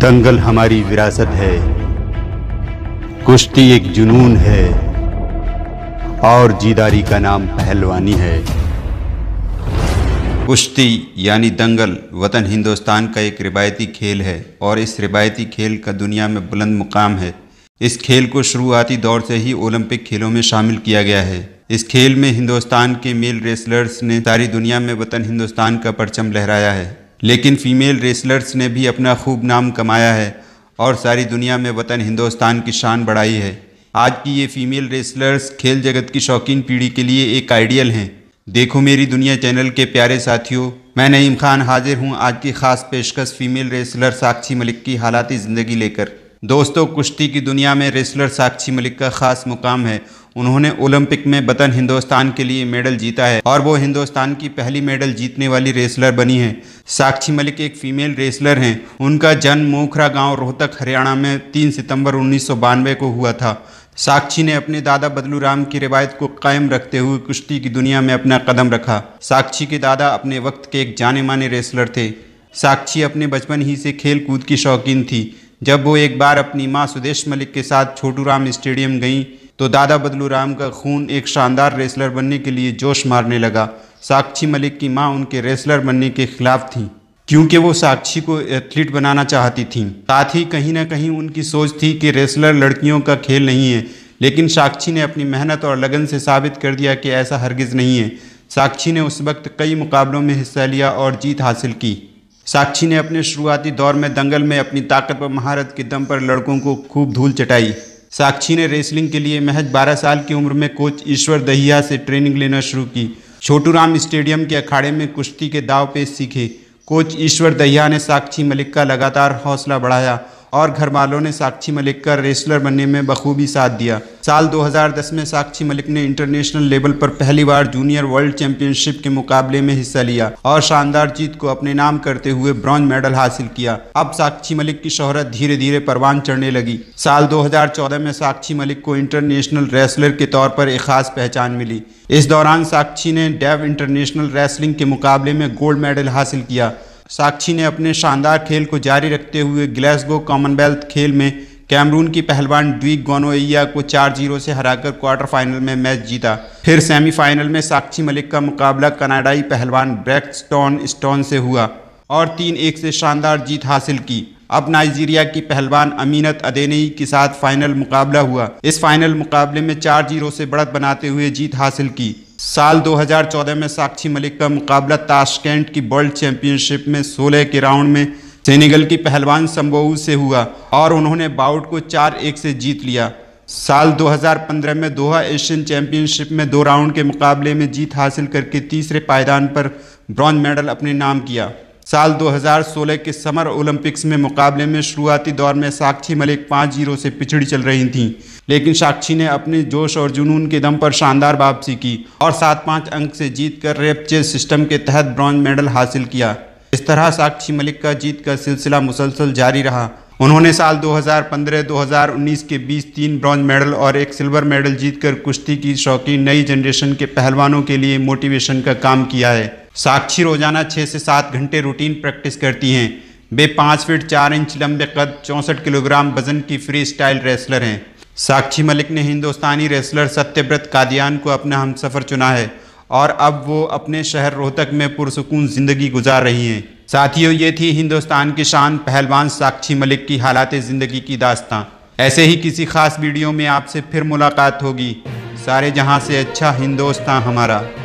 दंगल हमारी विरासत है कुश्ती एक जुनून है और जीदारी का नाम पहलवानी है कुश्ती यानी दंगल वतन हिंदुस्तान का एक रिवायती खेल है और इस रिवायती खेल का दुनिया में बुलंद मुकाम है इस खेल को शुरुआती दौर से ही ओलंपिक खेलों में शामिल किया गया है इस खेल में हिंदुस्तान के मेल रेसलर्स ने सारी दुनिया में वतन हिंदुस्तान का परचम लहराया है लेकिन फ़ीमेल रेसलर्स ने भी अपना खूब नाम कमाया है और सारी दुनिया में वतन हिंदुस्तान की शान बढ़ाई है आज की ये फ़ीमेल रेसलर्स खेल जगत की शौकीन पीढ़ी के लिए एक आइडियल हैं देखो मेरी दुनिया चैनल के प्यारे साथियों मैं नईम खान हाजिर हूँ आज की ख़ास पेशकश फ़ीमेल रेसलर साक्षी मलिक की हालाती ज़िंदगी लेकर दोस्तों कुश्ती की दुनिया में रेसलर साक्षी मलिक का खास मुकाम है उन्होंने ओलंपिक में वतन हिंदुस्तान के लिए मेडल जीता है और वो हिंदुस्तान की पहली मेडल जीतने वाली रेसलर बनी है साक्षी मलिक एक फीमेल रेसलर हैं उनका जन्म मोखरा गांव रोहतक हरियाणा में 3 सितंबर उन्नीस को हुआ था साक्षी ने अपने दादा बदलू राम की रिवायत को कायम रखते हुए कुश्ती की दुनिया में अपना कदम रखा साक्षी के दादा अपने वक्त के एक जाने माने रेसलर थे साक्षी अपने बचपन ही से खेल कूद की शौकीन थी जब वो एक बार अपनी माँ सुदेश मलिक के साथ छोटू राम स्टेडियम गईं तो दादा बदलू राम का खून एक शानदार रेसलर बनने के लिए जोश मारने लगा साक्षी मलिक की माँ उनके रेसलर बनने के खिलाफ थी क्योंकि वो साक्षी को एथलीट बनाना चाहती थी साथ ही कहीं ना कहीं उनकी सोच थी कि रेसलर लड़कियों का खेल नहीं है लेकिन साक्षी ने अपनी मेहनत और लगन से साबित कर दिया कि ऐसा हरगिज़ नहीं है साक्षी ने उस वक्त कई मुकाबलों में हिस्सा लिया और जीत हासिल की साक्षी ने अपने शुरुआती दौर में दंगल में अपनी ताकत व महारत के दम पर लड़कों को खूब धूल चटाई साक्षी ने रेसलिंग के लिए महज 12 साल की उम्र में कोच ईश्वर दहिया से ट्रेनिंग लेना शुरू की छोटू राम स्टेडियम के अखाड़े में कुश्ती के दाव पेश सीखे कोच ईश्वर दहिया ने साक्षी मलिक का लगातार हौसला बढ़ाया और घर वालों ने साक्षी मलिक का रेसलर बनने में बखूबी साथ दिया साल 2010 में साक्षी मलिक ने इंटरनेशनल लेवल पर पहली बार जूनियर वर्ल्ड चैंपियनशिप के मुकाबले में हिस्सा लिया और शानदार जीत को अपने नाम करते हुए ब्रॉन्ज मेडल हासिल किया अब साक्षी मलिक की शोहरत धीरे धीरे परवान चढ़ने लगी साल 2014 में साक्षी मलिक को इंटरनेशनल रेसलर के तौर पर एक खास पहचान मिली इस दौरान साक्षी ने डेव इंटरनेशनल रेसलिंग के मुकाबले में गोल्ड मेडल हासिल किया साक्षी ने अपने शानदार खेल को जारी रखते हुए ग्लैसगो कॉमनवेल्थ खेल में कैमरून की पहलवान ड्विक गोनोइया को 4-0 से हराकर क्वार्टर फाइनल में मैच जीता फिर सेमीफाइनल में साक्षी मलिक का मुकाबला कनाडाई पहलवान ब्रैक्सटॉन स्टोन से हुआ और तीन एक से शानदार जीत हासिल की अब नाइजीरिया की पहलवान अमीनत अदेनई के साथ फाइनल मुकाबला हुआ इस फाइनल मुकाबले में चार जीरो से बढ़त बनाते हुए जीत हासिल की साल 2014 में साक्षी मलिक का मुकाबला ताशकेंट की वर्ल्ड चैंपियनशिप में 16 के राउंड में सेनेगल की पहलवान संबोऊ से हुआ और उन्होंने बाउट को चार एक से जीत लिया साल 2015 में दोहा एशियन चैंपियनशिप में दो राउंड के मुकाबले में जीत हासिल करके तीसरे पायदान पर ब्रॉन्ज मेडल अपने नाम किया साल 2016 के समर ओलंपिक्स में मुकाबले में शुरुआती दौर में साक्षी मलिक पाँच जीरो से पिछड़ी चल रही थीं लेकिन साक्षी ने अपने जोश और जुनून के दम पर शानदार वापसी की और सात पाँच अंक से जीत कर रेप सिस्टम के तहत ब्रॉन्ज मेडल हासिल किया इस तरह साक्षी मलिक का जीत का सिलसिला मुसलसल जारी रहा उन्होंने साल 2015-2019 के बीच तीन ब्रॉन्ज मेडल और एक सिल्वर मेडल जीतकर कुश्ती की शौकीन नई जनरेशन के पहलवानों के लिए मोटिवेशन का काम किया है साक्षी रोजाना छः से सात घंटे रूटीन प्रैक्टिस करती हैं वे पाँच फीट चार इंच लंबे कद चौंसठ किलोग्राम वजन की फ्री स्टाइल रेसलर हैं साक्षी मलिक ने हिंदुस्तानी रेसलर सत्यव्रत कादियान को अपना हम सफ़र चुना है और अब वो अपने शहर रोहतक में पुरसकून ज़िंदगी गुजार रही हैं साथियों ये थी हिंदुस्तान की शान पहलवान साक्षी मलिक की हालात ज़िंदगी की दास्तां ऐसे ही किसी खास वीडियो में आपसे फिर मुलाकात होगी सारे जहां से अच्छा हिंदुस्तान हमारा